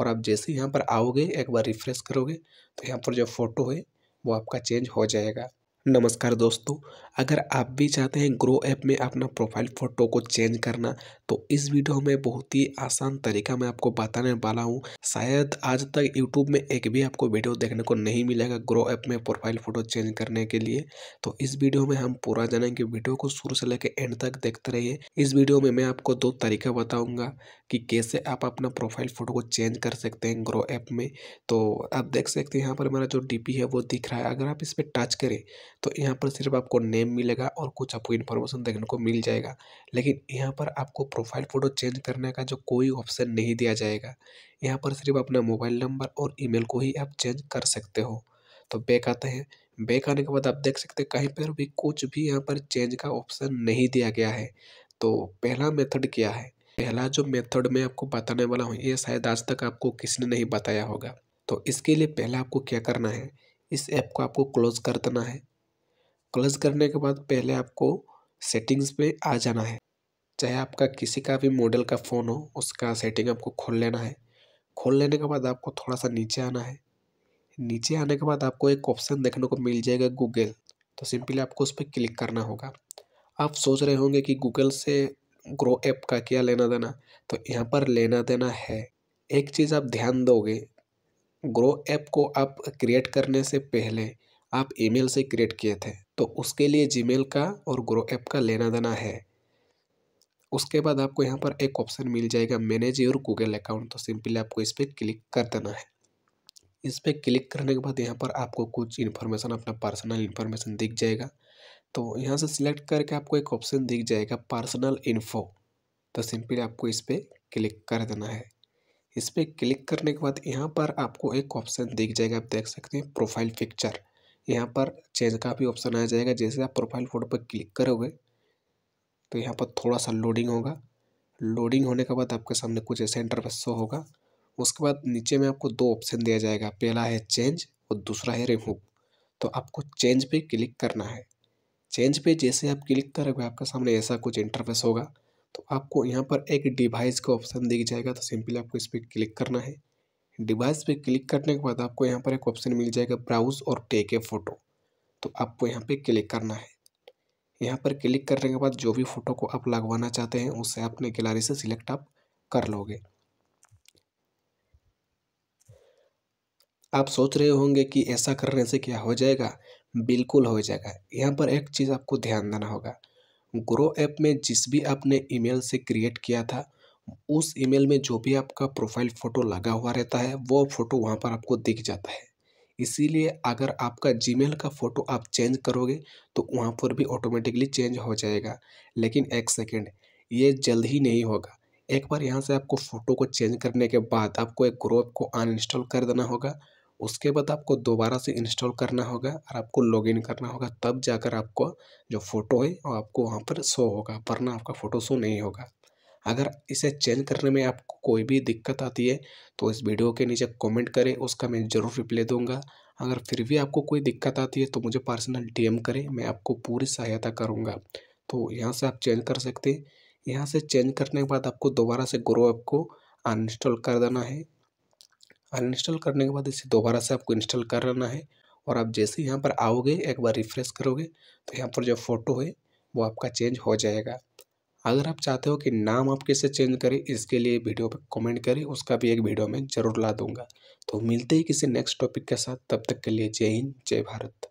और आप जैसे यहाँ पर आओगे एक बार रिफ़्रेश करोगे तो यहाँ पर जो फ़ोटो है वो आपका चेंज हो जाएगा नमस्कार दोस्तों अगर आप भी चाहते हैं ग्रो ऐप में अपना प्रोफाइल फ़ोटो को चेंज करना तो इस वीडियो में बहुत ही आसान तरीका मैं आपको बताने वाला हूं शायद आज तक यूट्यूब में एक भी आपको वीडियो देखने को नहीं मिलेगा ग्रो ऐप में प्रोफाइल फ़ोटो चेंज करने के लिए तो इस वीडियो में हम पूरा जानेंगे वीडियो को शुरू से लेकर एंड तक देखते रहिए इस वीडियो में मैं आपको दो तरीका बताऊँगा कि कैसे आप अपना प्रोफाइल फ़ोटो को चेंज कर सकते हैं ग्रो ऐप में तो आप देख सकते हैं यहाँ पर मेरा जो डी है वो दिख रहा है अगर आप इस पर टच करें तो यहाँ पर सिर्फ आपको नेम मिलेगा और कुछ आपको इन्फॉर्मेशन देखने को मिल जाएगा लेकिन यहाँ पर आपको प्रोफाइल फ़ोटो चेंज करने का जो कोई ऑप्शन नहीं दिया जाएगा यहाँ पर सिर्फ अपना मोबाइल नंबर और ईमेल को ही आप चेंज कर सकते हो तो बैक आते हैं बैक आने के बाद आप देख सकते हैं कहीं पर भी कुछ भी यहाँ पर चेंज का ऑप्शन नहीं दिया गया है तो पहला मेथड क्या है पहला जो मेथड मैं आपको बताने वाला हूँ ये शायद आज तक आपको किसी ने नहीं बताया होगा तो इसके लिए पहला आपको क्या करना है इस ऐप को आपको क्लोज कर देना है क्लोज करने के बाद पहले आपको सेटिंग्स पे आ जाना है चाहे आपका किसी का भी मॉडल का फ़ोन हो उसका सेटिंग आपको खोल लेना है खोल लेने के बाद आपको थोड़ा सा नीचे आना है नीचे आने के बाद आपको एक ऑप्शन देखने को मिल जाएगा गूगल तो सिंपली आपको उस पर क्लिक करना होगा आप सोच रहे होंगे कि गूगल से ग्रो ऐप का क्या लेना देना तो यहाँ पर लेना देना है एक चीज़ आप ध्यान दोगे ग्रो ऐप को आप क्रिएट करने से पहले आप ईमेल से क्रिएट किए थे तो उसके लिए जीमेल का और ग्रो ऐप का लेना देना है उसके बाद आपको यहाँ पर एक ऑप्शन मिल जाएगा मैनेज योर गूगल अकाउंट तो सिंपली आपको इस पर क्लिक कर देना है इस पर क्लिक करने के बाद यहाँ पर आपको कुछ इन्फॉर्मेशन अपना पर्सनल इन्फॉर्मेशन दिख जाएगा तो यहाँ से सिलेक्ट करके आपको एक ऑप्शन दिख जाएगा पर्सनल इन्फो तो सिंपली आपको इस पर क्लिक कर देना है इस पर क्लिक करने के बाद यहाँ पर आपको एक ऑप्शन दिख जाएगा आप देख सकते हैं प्रोफाइल पिक्चर यहाँ पर चेंज का भी ऑप्शन आ जाएगा जैसे आप प्रोफाइल फ़ोटो पर क्लिक करोगे तो यहाँ पर थोड़ा सा लोडिंग होगा लोडिंग होने के बाद आपके सामने कुछ ऐसे इंटरफेस शो होगा उसके बाद नीचे में आपको दो ऑप्शन दिया जाएगा पहला है चेंज और दूसरा है रिमूव तो आपको चेंज पे क्लिक करना है चेंज पे जैसे आप क्लिक करोगे आपके सामने ऐसा कुछ इंटरफेस होगा तो आपको यहाँ पर एक डिवाइस का ऑप्शन दिख जाएगा तो सिंपली आपको इस पर क्लिक करना है डिवाइस पे क्लिक करने के बाद आपको यहाँ पर एक ऑप्शन मिल जाएगा ब्राउज और टेक ए फ़ोटो तो आपको यहाँ पे क्लिक करना है यहाँ पर क्लिक करने के बाद जो भी फ़ोटो को आप लगवाना चाहते हैं उसे अपने गैलरी से सिलेक्ट आप कर लोगे आप सोच रहे होंगे कि ऐसा करने से क्या हो जाएगा बिल्कुल हो जाएगा यहाँ पर एक चीज़ आपको ध्यान देना होगा ग्रो ऐप में जिस भी आपने ईमेल से क्रिएट किया था उस ईमेल में जो भी आपका प्रोफाइल फ़ोटो लगा हुआ रहता है वो फ़ोटो वहाँ पर आपको दिख जाता है इसीलिए अगर आपका जीमेल का फ़ोटो आप चेंज करोगे तो वहाँ पर भी ऑटोमेटिकली चेंज हो जाएगा लेकिन एक सेकेंड ये जल्द ही नहीं होगा एक बार यहाँ से आपको फ़ोटो को चेंज करने के बाद आपको एक ग्रोप को अनइंस्टॉल कर देना होगा उसके बाद आपको दोबारा से इंस्टॉल करना होगा और आपको लॉगिन करना होगा तब जाकर आपको जो फ़ोटो है वो आपको वहाँ पर शो होगा वरना आपका फ़ोटो शो नहीं होगा अगर इसे चेंज करने में आपको कोई भी दिक्कत आती है तो इस वीडियो के नीचे कमेंट करें उसका मैं ज़रूर रिप्लाई दूंगा अगर फिर भी आपको कोई दिक्कत आती है तो मुझे पर्सनल डीएम करें मैं आपको पूरी सहायता करूँगा तो यहाँ से आप चेंज कर सकते हैं यहाँ से चेंज करने के बाद आपको दोबारा से ग्रो ऐप को अनइंस्टॉल कर देना है अनइंस्टॉल करने के बाद इसे दोबारा से आपको इंस्टॉल कर लेना है और आप जैसे यहाँ पर आओगे एक बार रिफ्रेश करोगे तो यहाँ पर जो फ़ोटो है वो आपका चेंज हो जाएगा अगर आप चाहते हो कि नाम आप कैसे चेंज करें इसके लिए वीडियो पर कमेंट करें उसका भी एक वीडियो मैं ज़रूर ला दूंगा तो मिलते ही किसी नेक्स्ट टॉपिक के साथ तब तक के लिए जय हिंद जय भारत